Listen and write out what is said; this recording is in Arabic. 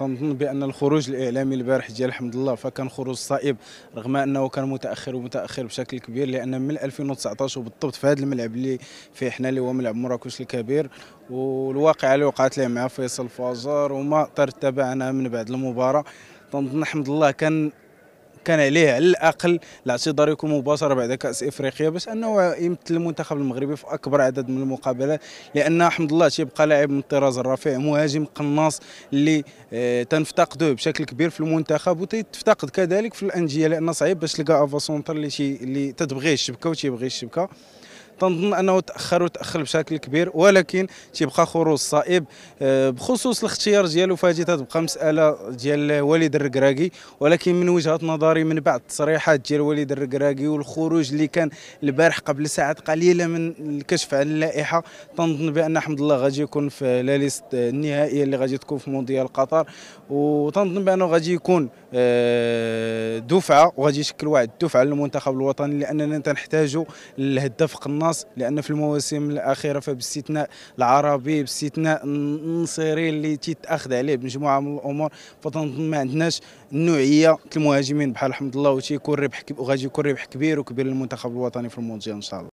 تنظن بان الخروج الاعلامي البارح ديال حمد الله فكان خروج صائب رغم انه كان متاخر ومتاخر بشكل كبير لان من 2019 وبالضبط في هذا الملعب اللي فيه حنا اللي هو ملعب مراكش الكبير والواقعه اللي وقعت ليه مع فيصل فازار وما ترتب عنها من بعد المباراه تنظن حمد الله كان كان عليه على الاقل الاعتذار يكون مباشره بعد كاس افريقيا باش انه يمثل المنتخب المغربي في اكبر عدد من المقابلات لان حمد الله تيبقى لاعب من الطراز الرفيع مهاجم قناص اللي آه، تنفتقدوه بشكل كبير في المنتخب وتتفتقد كذلك في الانديه لان صعيب باش تلقى افا سونتر اللي اللي تتبغيه الشبكه وتيبغي الشبكه تنظن انه تاخر وتاخر بشكل كبير ولكن تيبقى خروج صائب آه، بخصوص الاختيار ديالو فهذه تتبقى مساله ديال وليد الركراكي ولكن من وجهه نظري من بعد التصريحات ديال وليد الركراكي والخروج اللي كان البارح قبل ساعات قليله من الكشف عن اللائحه تنظن بان حمد الله غادي يكون في لا ليست النهائيه اللي غادي تكون في مونديال قطر وتنظن بانه غادي يكون آه، دفعه وغادي يشكل واحد الدفعه للمنتخب الوطني لاننا تنحتاجوا الهداف قناص فرنسا لان في المواسم الاخيره فباستثناء العربي باستثناء النصيري اللي تيتاخذ عليه بمجموعه من الامور فتنظن ما عندناش النوعيه المهاجمين بحال حمد الله وتيكون ربح وغادي يكون ربح كبير وكبير للمنتخب الوطني في المونديال ان شاء الله